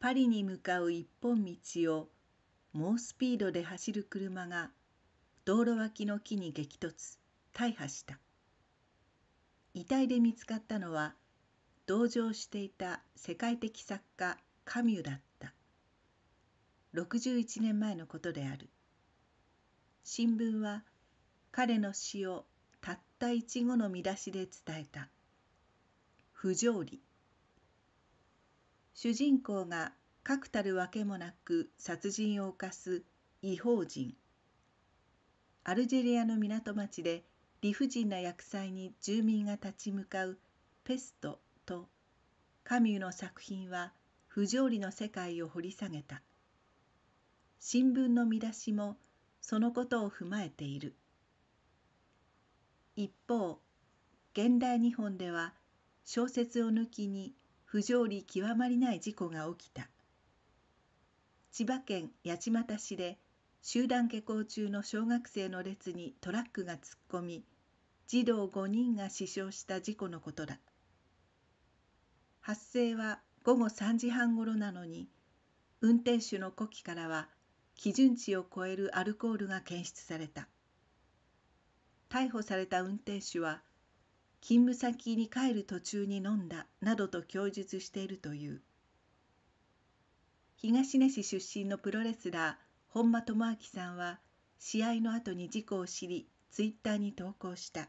パリに向かう一本道を猛スピードで走る車が道路脇の木に激突大破した遺体で見つかったのは同乗していた世界的作家カミュだった61年前のことである新聞は彼の詩をたった一語の見出しで伝えた「不条理」主人公が確たるわけもなく殺人を犯す異邦人アルジェリアの港町で理不尽な厄災に住民が立ち向かう「ペスト」とカミュの作品は不条理の世界を掘り下げた新聞の見出しもそのことを踏まえている一方現代日本では小説を抜きに「不条理極まりない事故が起きた千葉県八街市で集団下校中の小学生の列にトラックが突っ込み児童5人が死傷した事故のことだ発生は午後3時半ごろなのに運転手の呼気からは基準値を超えるアルコールが検出された逮捕された運転手は勤務先に帰る途中に飲んだなどと供述しているという東根市出身のプロレスラー本間智明さんは試合の後に事故を知りツイッターに投稿した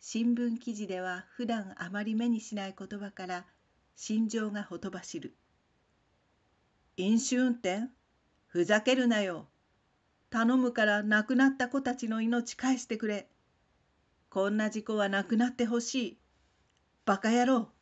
新聞記事では普段あまり目にしない言葉から心情がほとばしる飲酒運転ふざけるなよ頼むから亡くなった子たちの命返してくれこんな事故はなくなってほしい。バカ野郎